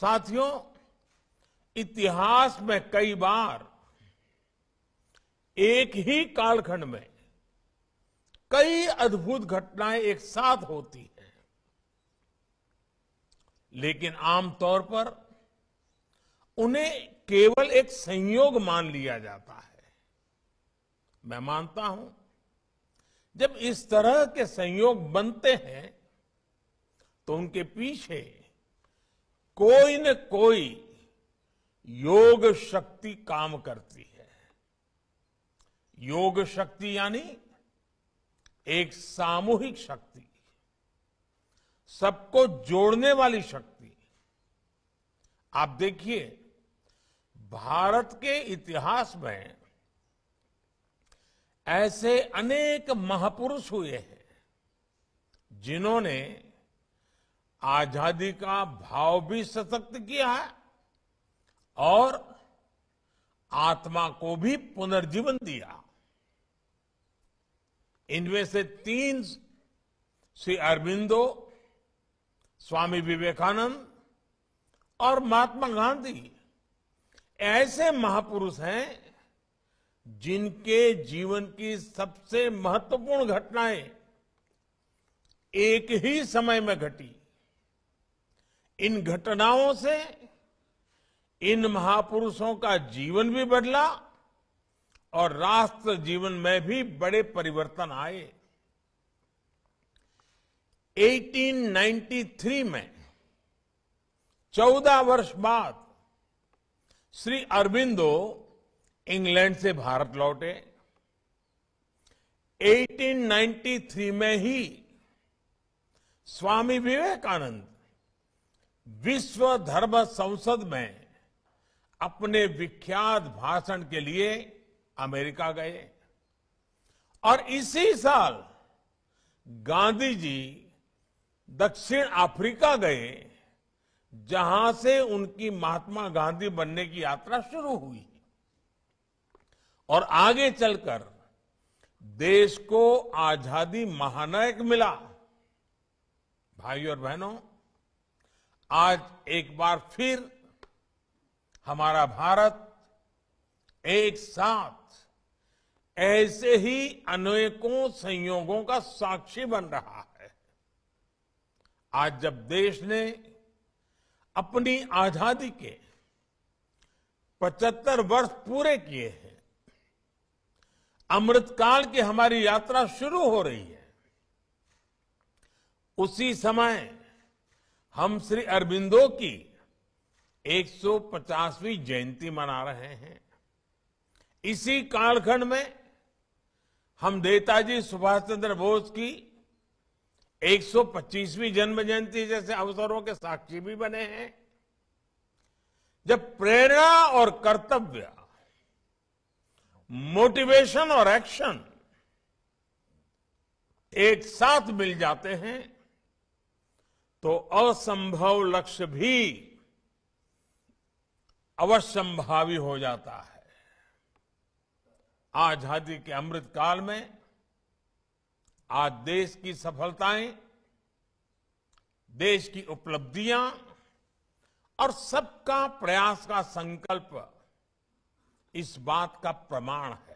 साथियों इतिहास में कई बार एक ही कालखंड में कई अद्भुत घटनाएं एक साथ होती हैं लेकिन आमतौर पर उन्हें केवल एक संयोग मान लिया जाता है मैं मानता हूं जब इस तरह के संयोग बनते हैं तो उनके पीछे कोई न कोई योग शक्ति काम करती है योग शक्ति यानी एक सामूहिक शक्ति सबको जोड़ने वाली शक्ति आप देखिए भारत के इतिहास में ऐसे अनेक महापुरुष हुए हैं जिन्होंने आजादी का भाव भी सशक्त किया है और आत्मा को भी पुनर्जीवन दिया इनमें से तीन श्री अरविंदो स्वामी विवेकानंद और महात्मा गांधी ऐसे महापुरुष हैं जिनके जीवन की सबसे महत्वपूर्ण घटनाएं एक ही समय में घटी इन घटनाओं से इन महापुरुषों का जीवन भी बदला और राष्ट्र जीवन में भी बड़े परिवर्तन आए 1893 में 14 वर्ष बाद श्री अरविंदो इंग्लैंड से भारत लौटे 1893 में ही स्वामी विवेकानंद विश्व धर्म संसद में अपने विख्यात भाषण के लिए अमेरिका गए और इसी साल गांधी जी दक्षिण अफ्रीका गए जहां से उनकी महात्मा गांधी बनने की यात्रा शुरू हुई और आगे चलकर देश को आजादी महानायक मिला भाइयों और बहनों आज एक बार फिर हमारा भारत एक साथ ऐसे ही अनेकों संयोगों का साक्षी बन रहा है आज जब देश ने अपनी आजादी के 75 वर्ष पूरे किए हैं अमृतकाल की हमारी यात्रा शुरू हो रही है उसी समय हम श्री अरबिंदो की 150वीं जयंती मना रहे हैं इसी कालखंड में हम नेताजी सुभाष चंद्र बोस की 125वीं जन्म जयंती जैसे अवसरों के साक्षी भी बने हैं जब प्रेरणा और कर्तव्य मोटिवेशन और एक्शन एक साथ मिल जाते हैं तो असंभव लक्ष्य भी अवश्यंभावी हो जाता है आजादी के अमृत काल में आज देश की सफलताएं देश की उपलब्धियां और सबका प्रयास का संकल्प इस बात का प्रमाण है